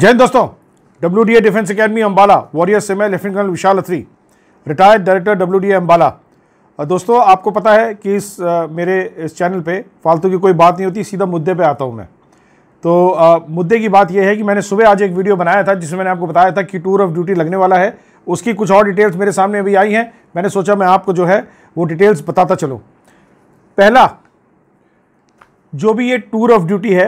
जय दोस्तों W D A defence academy Ambala warrior से मैं lieutenant colonel Vishal Athri retired director W D A Ambala दोस्तों आपको पता है कि इस आ, मेरे इस चैनल पे फालतू की कोई बात नहीं होती सीधा मुद्दे पे आता हूँ मैं तो आ, मुद्दे की बात यह है कि मैंने सुबह आज एक वीडियो बनाया था जिसमें मैंने आपको बताया था कि टूर ऑफ ड्यूटी लगने वाला है उसकी कुछ और डिटेल्स मेरे सामने अभी आई हैं मैंने सोचा मैं आपको जो है वो डिटेल्स बताता चलूँ पहला जो भी ये टूर ऑफ ड्यूटी है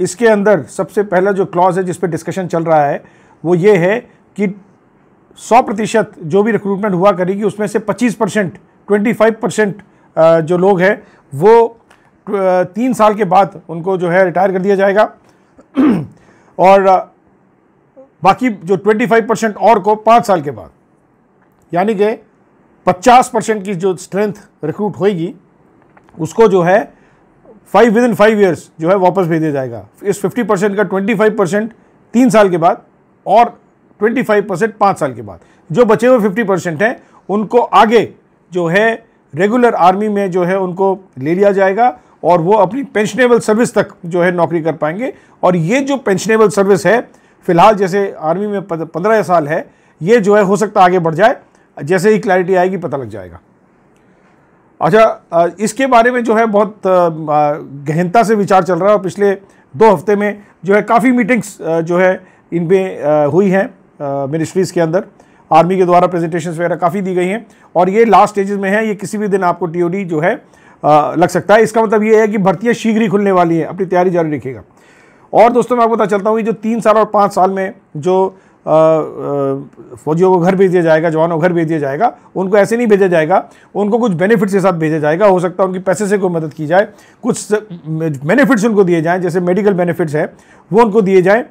इसके अंदर सबसे पहला जो क्लॉज है जिस पर डिस्कशन चल रहा है वो ये है कि 100 प्रतिशत जो भी रिक्रूटमेंट हुआ करेगी उसमें से 25 परसेंट ट्वेंटी परसेंट जो लोग हैं वो तीन साल के बाद उनको जो है रिटायर कर दिया जाएगा और बाकी जो 25 परसेंट और को पाँच साल के बाद यानी कि 50 परसेंट की जो स्ट्रेंथ रिक्रूट होएगी उसको जो है five within five years जो है वापस भेजा जाएगा इस फिफ्टी परसेंट का ट्वेंटी फाइव परसेंट तीन साल के बाद और ट्वेंटी फाइव परसेंट पाँच साल के बाद जो बचे हुए फिफ्टी परसेंट हैं उनको आगे जो है रेगुलर आर्मी में जो है उनको ले लिया जाएगा और वो अपनी पेंशनेबल सर्विस तक जो है नौकरी कर पाएंगे और ये जो पेंशनेबल सर्विस है फिलहाल जैसे आर्मी में पंद्रह साल है ये जो है हो सकता आगे बढ़ जाए जैसे ही क्लैरिटी आएगी पता लग जाएगा अच्छा इसके बारे में जो है बहुत गहनता से विचार चल रहा है और पिछले दो हफ्ते में जो है काफ़ी मीटिंग्स जो है इन पर हुई हैं मिनिस्ट्रीज़ के अंदर आर्मी के द्वारा प्रेजेंटेशन वगैरह काफ़ी दी गई हैं और ये लास्ट स्टेजेस में है ये किसी भी दिन आपको टीओडी जो है लग सकता है इसका मतलब ये है कि भर्तियाँ शीघ्र ही खुलने वाली हैं अपनी तैयारी जारी रखिएगा और दोस्तों मैं आपको पता चलता हूँ कि जो तीन साल और पाँच साल में जो फौजियों को घर भेज दिया जाएगा जवानों को घर भेज दिया जाएगा उनको ऐसे नहीं भेजा जाएगा उनको कुछ बेनिफिट्स के साथ भेजा जाएगा हो सकता है उनकी पैसे से कोई मदद की जाए कुछ बेनिफिट्स उनको दिए जाएँ जैसे मेडिकल बेनिफिट्स हैं वो उनको दिए जाएँ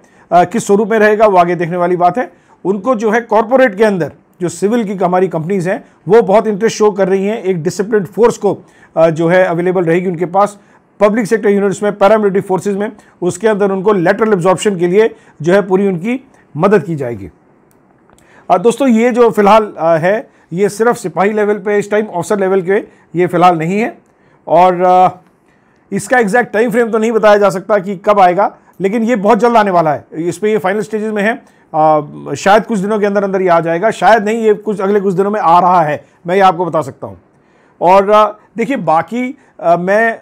किस स्वरूप में रहेगा वो आगे देखने वाली बात है उनको जो है कॉरपोरेट के अंदर जो सिविल की हमारी कंपनीज़ हैं वो बहुत इंटरेस्ट शो कर रही हैं एक डिसिप्लिन फोर्स को जो है अवेलेबल रहेगी उनके पास पब्लिक सेक्टर यूनिट्स में पैरामिलिट्री फोर्सेज में उसके अंदर उनको लेटरल एब्जॉर्प्शन के लिए जो है पूरी उनकी मदद की जाएगी दोस्तों ये जो फ़िलहाल है ये सिर्फ सिपाही लेवल पे इस टाइम ऑफिसर लेवल के ये फ़िलहाल नहीं है और इसका एग्जैक्ट टाइम फ्रेम तो नहीं बताया जा सकता कि कब आएगा लेकिन ये बहुत जल्द आने वाला है इस पर ये फाइनल स्टेजेस में है आ, शायद कुछ दिनों के अंदर अंदर ये आ जाएगा शायद नहीं ये कुछ अगले कुछ दिनों में आ रहा है मैं ये आपको बता सकता हूँ और देखिए बाकी आ, मैं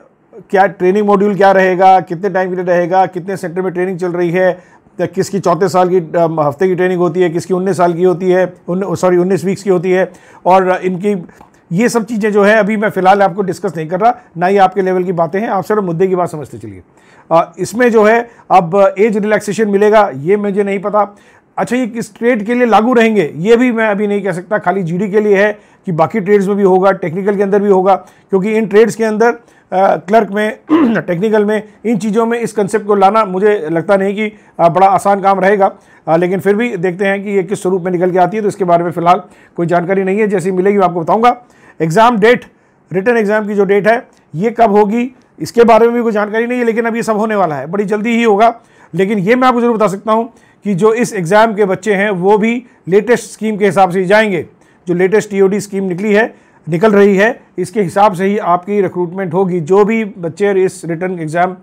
क्या ट्रेनिंग मॉड्यूल क्या रहेगा कितने टाइम के लिए रहेगा कितने सेंटर में ट्रेनिंग चल रही है किसकी चौथे साल की हफ्ते की ट्रेनिंग होती है किसकी उन्नीस साल की होती है सॉरी उन्नीस वीक्स की होती है और इनकी ये सब चीज़ें जो है अभी मैं फ़िलहाल आपको डिस्कस नहीं कर रहा ना ही आपके लेवल की बातें हैं आप सिर्फ मुद्दे की बात समझते चलिए इसमें जो है अब एज रिलैक्सेशन मिलेगा ये मुझे नहीं पता अच्छा ये किस ट्रेड के लिए लागू रहेंगे ये भी मैं अभी नहीं कह सकता खाली जीडी के लिए है कि बाकी ट्रेड्स में भी होगा टेक्निकल के अंदर भी होगा क्योंकि इन ट्रेड्स के अंदर क्लर्क में टेक्निकल में इन चीज़ों में इस कंसेप्ट को लाना मुझे लगता नहीं कि बड़ा आसान काम रहेगा लेकिन फिर भी देखते हैं कि ये किस स्वरूप में निकल के आती है तो इसके बारे में फिलहाल कोई जानकारी नहीं है जैसी मिलेगी मैं आपको बताऊँगा एग्ज़ाम डेट रिटर्न एग्ज़ाम की जो डेट है ये कब होगी इसके बारे में भी कोई जानकारी नहीं है लेकिन अब ये सब होने वाला है बड़ी जल्दी ही होगा लेकिन ये मैं आपको ज़रूर बता सकता हूँ कि जो इस एग्ज़ाम के बच्चे हैं वो भी लेटेस्ट स्कीम के हिसाब से जाएंगे जो लेटेस्ट टी स्कीम निकली है निकल रही है इसके हिसाब से ही आपकी रिक्रूटमेंट होगी जो भी बच्चे इस रिटर्न एग्ज़ाम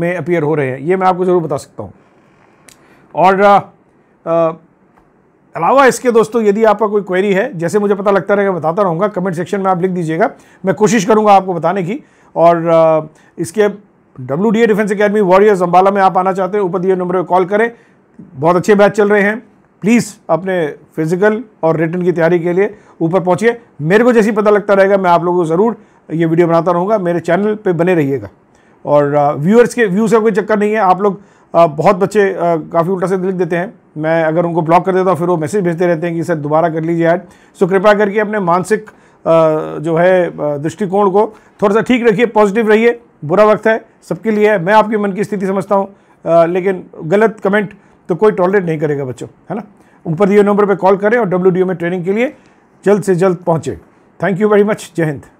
में अपियर हो रहे हैं ये मैं आपको ज़रूर बता सकता हूँ और आ, अलावा इसके दोस्तों यदि आपका कोई क्वेरी है जैसे मुझे पता लगता रहेगा बताता रहूँगा कमेंट सेक्शन में आप लिख दीजिएगा मैं कोशिश करूँगा आपको बताने की और आ, इसके W D A defence academy warriors Ambala में आप आना चाहते हैं ऊपर दिए नंबर पर कॉल करें बहुत अच्छे बैच चल रहे हैं प्लीज़ अपने फिजिकल और रिटर्न की तैयारी के लिए ऊपर पहुँचिए मेरे को जैसे पता लगता रहेगा मैं आप लोगों को ज़रूर ये वीडियो बनाता रहूँगा मेरे चैनल पर बने रहिएगा और व्यूअर्स uh, के व्यूज़ का कोई चक्कर नहीं है आप लोग uh, बहुत बच्चे uh, काफ़ी उल्टा से लिख देते हैं मैं अगर उनको ब्लॉक कर देता हूँ फिर वो मैसेज भेजते रहते हैं कि सर दोबारा कर लीजिए ऐड सो कृपया करके अपने मानसिक जो है दृष्टिकोण को थोड़ा सा ठीक रखिए पॉजिटिव रहिए बुरा वक्त है सबके लिए है मैं आपके मन की स्थिति समझता हूँ लेकिन गलत कमेंट तो कोई टॉलरेट नहीं करेगा बच्चों है ना ऊपर दिए नंबर पर कॉल करें और डब्ल्यू में ट्रेनिंग के लिए जल्द से जल्द पहुँचे थैंक यू वेरी मच जय हिंद